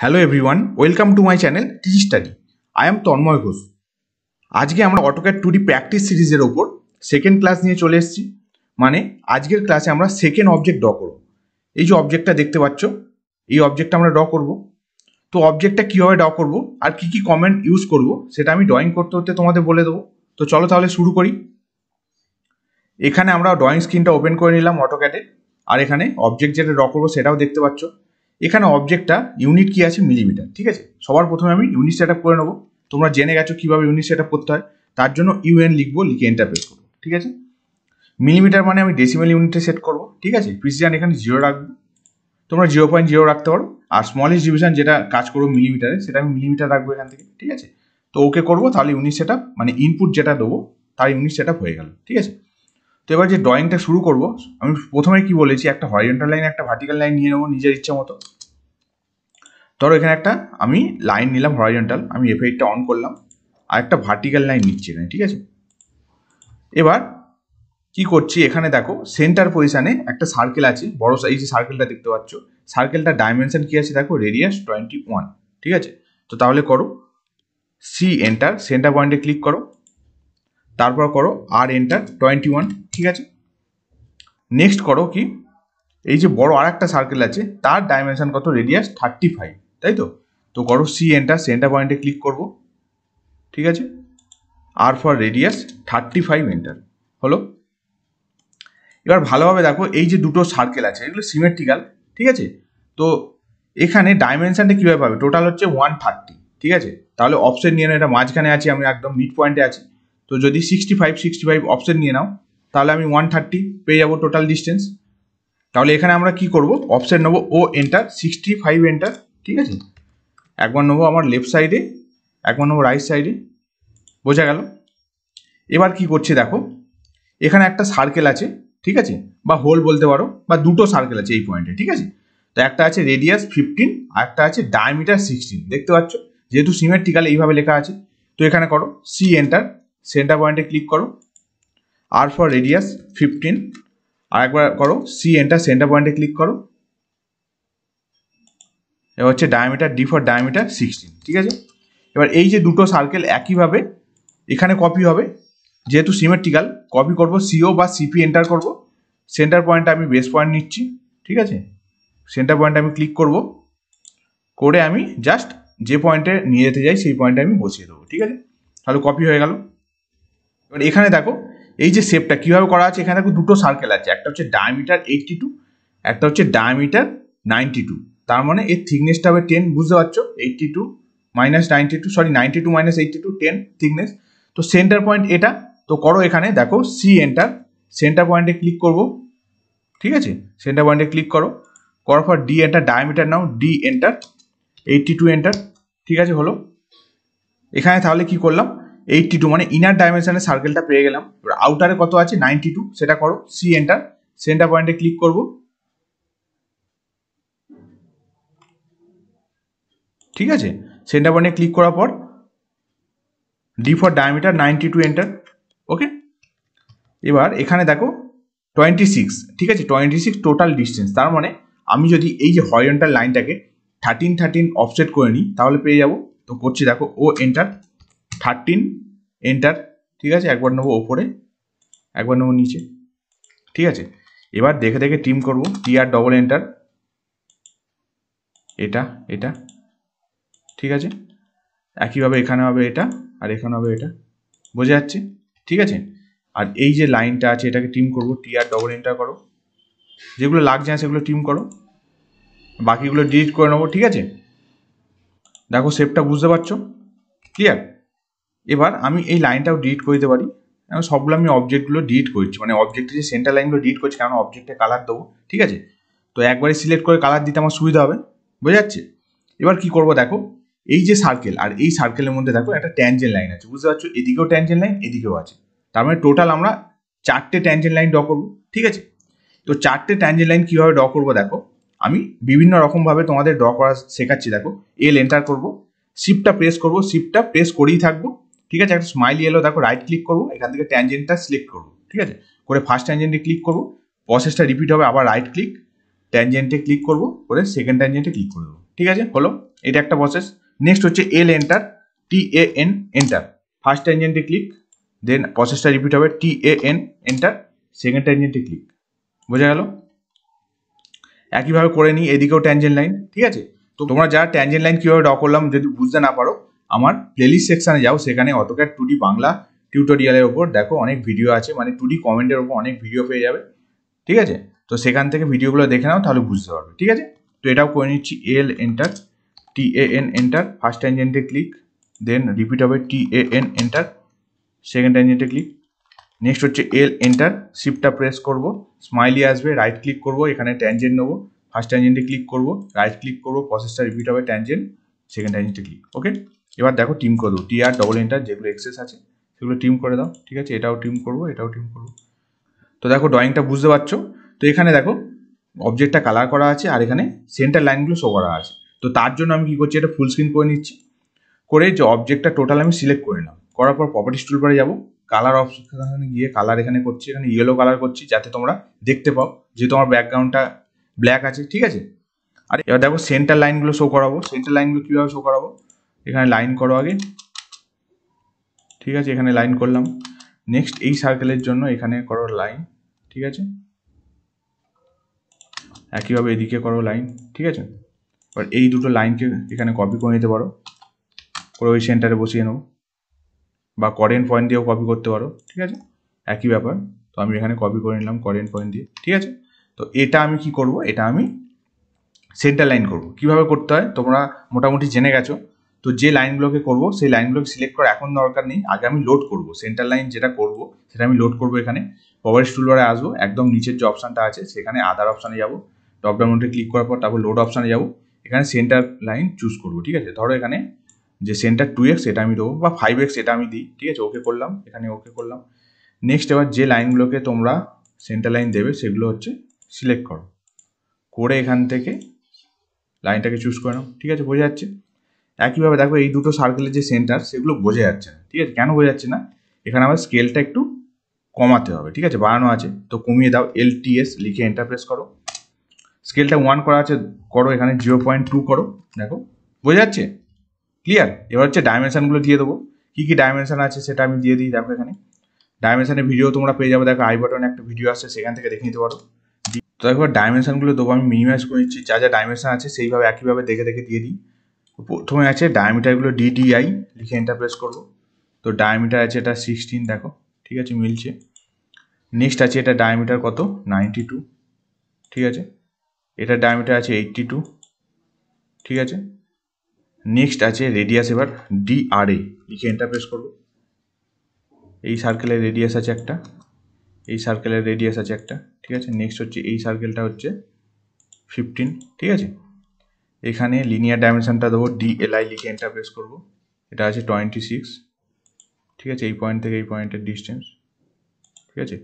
hello everyone welcome to my channel Techy Study I am Tanmoy Ghosh আজকে আমরা AutoCAD D practice সিরিজের ওপর second class নিয়ে চলে এসেছি মানে আজকের ক্লাসে আমরা সেকেন্ড অবজেক্ট ড্র করব এই যে অবজেক্টটা দেখতে পাচ্ছ এই অবজেক্টটা আমরা ড্র করব তো অবজেক্টটা কীভাবে ড্র করব আর কি কি কমেন্ট ইউজ করব সেটা আমি ড্রয়িং করতে করতে তোমাদের বলে দেবো তো চলো তাহলে শুরু করি এখানে আমরা ড্রয়িং স্ক্রিনটা ওপেন করে নিলাম অটোক্যাটে আর এখানে অবজেক্ট যেটা ড্র করবো সেটাও দেখতে পাচ্ছ এখানে অবজেক্টটা ইউনিট কি আছে মিলিমিটার ঠিক আছে সবার প্রথমে আমি ইউনিট সেট করে নেবো তোমরা জেনে গেছো কীভাবে ইউনিট সেট করতে হয় তার জন্য ইউএন লিখবো লিখে এন্টার প্রেস করবো ঠিক আছে মিলিমিটার মানে আমি ডেসিমেল ইউনিটে সেট করব ঠিক আছে প্রিসিজান এখানে জিরো রাখবো তোমরা জিরো পয়েন্ট জিরো রাখতে পারো আর স্মলেস্ট ডিভিশন যেটা কাজ করবো মিলিমিটারে সেটা আমি মিলিমিটার রাখবো এখান থেকে ঠিক আছে তো ওকে করবো তাহলে ইউনিট সেট মানে ইনপুট যেটা দেবো তার ইউনিট সেট হয়ে গেল ঠিক আছে তো এবার যে ড্রয়িংটা শুরু করব আমি প্রথমে কি বলেছি একটা হরিজেন্টাল লাইন একটা ভার্টিক্যাল লাইন নিয়ে নেবো নিজের ইচ্ছা মতো ধরো এখানে একটা আমি লাইন নিলাম হরাইজন্টাল আমি এফেক্টটা অন করলাম আর একটা ভার্টিক্যাল লাইন নিচ্ছি এখানে ঠিক আছে এবার কি করছি এখানে দেখো সেন্টার পজিশানে একটা সার্কেল আছে বড় এই সার্কেলটা দেখতে পাচ্ছ সার্কেলটা ডাইমেনশন কি আছে দেখো রেডিয়াস টোয়েন্টি ওয়ান ঠিক আছে তো তাহলে করো সি এন্টার সেন্টার পয়েন্টে ক্লিক করো তারপর করো আর এন্টার টোয়েন্টি ওয়ান ঠিক আছে নেক্সট করো কি এই যে বড় আর একটা সার্কেল আছে তার ডাইমেনশন কত রেডিয়াস থার্টি ফাইভ তাই তো তো করো সি এন্টার সেন্টার পয়েন্টে ক্লিক করব ঠিক আছে আর for radius thirty five enter হলো এবার ভালোভাবে দেখো এই যে দুটো সার্কেল আছে এগুলো সিমেট্রিক্যাল ঠিক আছে তো এখানে ডাইমেনশানটা কীভাবে পাবে টোটাল হচ্ছে ওয়ান থার্টি ঠিক আছে তাহলে অপশন নিয়ে নাও এটা মাঝখানে আছি আমি একদম মিড পয়েন্টে আছি তো যদি sixty five sixty five option নিয়ে নাও তাহলে আমি ওয়ান থার্টি পেয়ে যাবো টোটাল ডিস্টেন্স তাহলে এখানে আমরা কি করব অপশন নেবো O enter sixty five enter ঠিক আছে একবার নেবো আমার লেফট সাইডে একবার নেবো রাইট সাইডে বোঝা গেল এবার কি করছে দেখো এখানে একটা সার্কেল আছে ঠিক আছে বা হোল বলতে পারো বা দুটো সার্কেল আছে এই পয়েন্টে ঠিক আছে তো একটা আছে রেডিয়াস ফিফটিন আর একটা আছে ডায়ামিটার সিক্সটিন দেখতে পাচ্ছ যেহেতু সিমেট্রিক্যাল এইভাবে লেখা আছে তো এখানে করো সি এন্টার সেন্টার পয়েন্টে ক্লিক করো আর ফর রেডিয়াস ফিফটিন আর একবার করো সি এন্টার সেন্টার পয়েন্টে ক্লিক করো এবার হচ্ছে diameter D for diameter sixteen ঠিক আছে এবার এই যে দুটো সার্কেল একইভাবে এখানে কপি হবে যেহেতু সিমেট্রিক্যাল কপি করব সিও বা সিপি এন্টার করব সেন্টার পয়েন্টে আমি বেস পয়েন্ট নিচ্ছি ঠিক আছে সেন্টার পয়েন্টে আমি ক্লিক করব করে আমি জাস্ট যে পয়েন্টে নিয়ে যেতে যাই সেই পয়েন্টে আমি বসিয়ে দেবো ঠিক আছে তাহলে কপি হয়ে গেল এবার এখানে দেখো এই যে শেপটা কীভাবে করা আছে এখানে দেখো দুটো সার্কেল আছে একটা হচ্ছে ডায়ামিটার এইটটি টু একটা হচ্ছে ডায়ামিটার নাইনটি টু তার মানে এর থিকনেসটা হবে টেন বুঝতে পারছো eighty two minus ninety two sorry ninety two minus eighty two ten thickness তো সেন্টার পয়েন্ট এটা তো করো এখানে দেখো সি এন্টার সেন্টার পয়েন্টে ক্লিক করব ঠিক আছে সেন্টার পয়েন্টে ক্লিক করো করার পর ডি এন্টার ডায়ামিটার নাও D enter eighty two enter ঠিক আছে হলো এখানে তাহলে কি করলাম এইটটি টু মানে ইনার ডাইমেনশনের সার্কেলটা পেয়ে গেলাম আউটারে কত আছে নাইনটি টু সেটা করো সি এন্টার সেন্টার পয়েন্টে ক্লিক করবো ঠিক আছে সেন্টার বাটনে ক্লিক করার পর D for diameter ninety two enter okay এবার এখানে দেখো টোয়েন্টি সিক্স ঠিক আছে টোয়েন্টি সিক্স টোটাল ডিস্টেন্স তার মানে আমি যদি এই যে হরিজন্টাল লাইনটাকে থার্টিন থার্টিন অফসেট করে নিই তাহলে পেয়ে যাব তো করছি দেখো ও এন্টার থার্টিন এন্টার ঠিক আছে একবার নেবো ওপরে একবার নেবো নিচে ঠিক আছে এবার দেখে দেখে টিম করব টি আর ডবল এন্টার এটা এটা ঠিক আছে একইভাবে এখানে হবে এটা আর এখানে হবে এটা বোঝা যাচ্ছে ঠিক আছে আর এই যে লাইনটা আছে এটাকে টিম করব টি আর ডবল এন্টার করো যেগুলো লাগছে না সেগুলো টিম করো বাকিগুলো ডিলিট করে নেবো ঠিক আছে দেখো সেপটা বুঝতে পারছো ক্লিয়ার এবার আমি এই লাইনটাও ডিলিট করে দিতে পারি আমি সবগুলো আমি অবজেক্টগুলো ডিলিট মানে করছি মানে অবজেক্টে যে সেন্টার লাইনগুলো ডিলিট করছি কারণ অবজেক্টে কালার দেবো ঠিক আছে তো একবারে সিলেক্ট করে কালার দিতে আমার সুবিধা হবে বোঝা যাচ্ছে এবার কি করব দেখো এই যে সার্কেল আর এই সার্কেলের মধ্যে দেখো একটা ট্যানজেন লাইন আছে বুঝতে পারছো এদিকেও ট্যানজেন লাইন এদিকেও আছে তার মানে টোটাল আমরা চারটে ট্যানজেন লাইন ড্র করবো ঠিক আছে তো চারটে ট্যানজেন লাইন কীভাবে ড্র করবো দেখো আমি বিভিন্ন রকমভাবে তোমাদের ড্র করা শেখাচ্ছি দেখো এল এন্টার করবো শিপটা প্রেস করবো শিপটা প্রেস করেই থাকবো ঠিক আছে একটা স্মাইল এলো দেখো রাইট ক্লিক করবো এখান থেকে ট্যানজেনটা সিলেক্ট করবো ঠিক আছে করে ফার্স্ট ট্যানজেন্টে ক্লিক করবো প্রসেসটা রিপিট হবে আবার রাইট ক্লিক ট্যানজেন্টে ক্লিক করবো করে সেকেন্ড ট্যানজেন্টে ক্লিক করে দেবো ঠিক আছে হলো এটা একটা প্রসেস নেক্সট হচ্ছে L enter T A N enter first ট্যাঞ্জেন্টে ক্লিক দেন প্রসেসটা রিপিট হবে T A N enter second ট্যাঞ্জেন্টে ক্লিক বোঝা গেল একইভাবে করে নিই এদিকেও ট্যাঞ্জেন্ট লাইন ঠিক আছে তো তোমরা যারা ট্যাঞ্জেন্ট লাইন কীভাবে ড করলাম যদি বুঝতে না পারো আমার প্লেলিস্ট সেকশানে যাও সেখানে অটোক্যাট টু ডি বাংলা টিউটোরিয়ালের ওপর দেখো অনেক ভিডিও আছে মানে টু ডি কমেন্টের ওপর অনেক ভিডিও পেয়ে যাবে ঠিক আছে তো সেখান থেকে ভিডিওগুলো দেখে নাও তাহলে বুঝতে পারবে ঠিক আছে তো এটাও করে নিচ্ছি L enter TAN enter first tangent click then repeat হবে TAN enter second tangent click next হচ্ছে এল এন্টার শিফটটা প্রেস করব স্মাইলি আসবে রাইট ক্লিক করব এখানে ট্যানজেন্ট নেবো ফার্স্ট ট্যানজেন্টে ক্লিক করব রাইট ক্লিক করব প্রসেসটা রিপিট হবে ট্যানজেন্ট সেকেন্ড ট্যানজেন্টে ক্লিক ওকে এবার দেখো টিম করে দেবো টি আর ডবল এন্টার যেগুলো এক্সেস আছে সেগুলো টিম করে দাও ঠিক আছে এটাও টিম করব এটাও টিম করব তো দেখো ড্রয়িংটা বুঝতে পারছো তো এখানে দেখো অবজেক্টটা কালার করা আছে আর এখানে সেন্টার লাইনগুলো শো করা আছে তো তার জন্য আমি কী করছি এটা ফুল স্ক্রিন করে নিচ্ছি করে যে অবজেক্টটা টোটাল আমি সিলেক্ট করে নিলাম করার পর প্রপার্টি স্টুল পরে যাব কালার অপশন গিয়ে কালার এখানে করছি এখানে ইয়েলো কালার করছি যাতে তোমরা দেখতে পাও যেহেতু আমার ব্যাকগ্রাউন্ডটা ব্ল্যাক আছে ঠিক আছে আর এবার দেখো সেন্টার লাইনগুলো শো করাবো সেন্টার লাইনগুলো কীভাবে শো করাবো এখানে লাইন করো আগে ঠিক আছে এখানে লাইন করলাম নেক্সট এই সার্কেলের জন্য এখানে করো লাইন ঠিক আছে একইভাবে এদিকে করো লাইন ঠিক আছে এবার এই দুটো লাইনকে এখানে কপি করে নিতে পারো করে ওই সেন্টারে বসিয়ে নেবো বা করেন্ট পয়েন্ট দিয়েও কপি করতে পারো ঠিক আছে একই ব্যাপার তো আমি এখানে কপি করে নিলাম করেন্ট পয়েন্ট দিয়ে ঠিক আছে তো এটা আমি কি করব এটা আমি সেন্টার লাইন করব কিভাবে করতে হয় তোমরা মোটামুটি জেনে গেছো তো যে লাইনগুলোকে করব সেই লাইনগুলোকে সিলেক্ট করা এখন দরকার নেই আগে আমি লোড করব সেন্টার লাইন যেটা করব সেটা আমি লোড করব এখানে প্রপার্টিস টুলবারে আসবো একদম নিচের যে অপশানটা আছে সেখানে আদার অপশানে যাব টপ ডাউনটে ক্লিক করার পর তারপর লোড অপশানে যাবো এখানে সেন্টার লাইন চুজ করবো ঠিক আছে ধরো এখানে যে সেন্টার টু এক্স এটা আমি দেবো বা ফাইভ এক্স এটা আমি দিই ঠিক আছে ওকে করলাম এখানে ওকে করলাম নেক্সট এবার যে লাইনগুলোকে তোমরা সেন্টার লাইন দেবে সেগুলো হচ্ছে সিলেক্ট করো করে এখান থেকে লাইনটাকে চুজ করে নাও ঠিক আছে বোঝা যাচ্ছে একইভাবে দেখো এই দুটো সার্কেলের যে সেন্টার সেগুলো বোঝা যাচ্ছে না ঠিক আছে কেন বোঝা যাচ্ছে না এখানে আমার স্কেলটা একটু কমাতে হবে ঠিক আছে বাড়ানো আছে তো কমিয়ে দাও এল লিখে এন্টারপ্রেস করো স্কেলটা ওয়ান করা আছে করো এখানে 0.2 করো দেখো বোঝা যাচ্ছে ক্লিয়ার এবার হচ্ছে ডাইমেনশনগুলো দিয়ে দেব কি কি ডাইমেনশন আছে সেটা আমি দিয়ে দিই দাও এখানে ডাইমেনশনের ভিডিও তোমরা পেয়ে যাবে দেখো আই বাটন একটা ভিডিও আছে সেখান থেকে দেখে নিতে পারো তো দেখো ডাইমেনশনগুলো দেব আমি মিনিমাইজ করেছি যা যা ডাইমেনশন আছে সেইভাবে একিভাবে দেখে দেখে দিয়ে দিই প্রথমে আছে ডায়ামিটারগুলো ডি ডি আই লিখে এন্টার প্রেস করব তো ডায়ামিটার আছে এটা 16 দেখো ঠিক আছে মিলছে नेक्स्ट আছে এটা ডায়ামিটার কত 92 ঠিক আছে এটা ডায়ামিটার আছে এইট্টি টু ঠিক আছে নেক্সট আছে রেডিয়াস এবার ডিআরএ লিখে এন্টার প্রেস করবো এই সার্কেলের রেডিয়াস আছে একটা এই সার্কেলের রেডিয়াস আছে একটা ঠিক আছে নেক্সট হচ্ছে এই সার্কেলটা হচ্ছে ফিফটিন ঠিক আছে এখানে লিনিয়ার ডাইমেনশানটা দেবো ডিএলআই লিখে এন্টার প্রেস করবো এটা আছে টোয়েন্টি সিক্স ঠিক আছে এই পয়েন্ট থেকে এই পয়েন্টের ডিস্টেন্স ঠিক আছে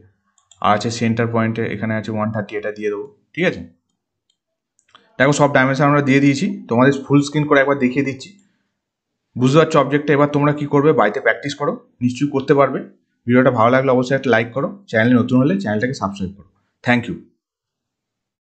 আর আছে সেন্টার পয়েন্টে এখানে আছে ওয়ান থার্টি এটা দিয়ে দেবো ঠিক আছে দেখো সব ডাইমেনশন আমরা দিয়ে দিয়েছি তোমাদের ফুল স্ক্রিন করে একবার দেখিয়ে দিচ্ছি বুঝতে পারছো অবজেক্টটা এবার তোমরা কি করবে বাড়িতে প্র্যাকটিস করো নিশ্চয়ই করতে পারবে ভিডিওটা ভালো লাগলে অবশ্যই একটা লাইক করো চ্যানেলে নতুন হলে চ্যানেলটাকে সাবস্ক্রাইব করো থ্যাংক ইউ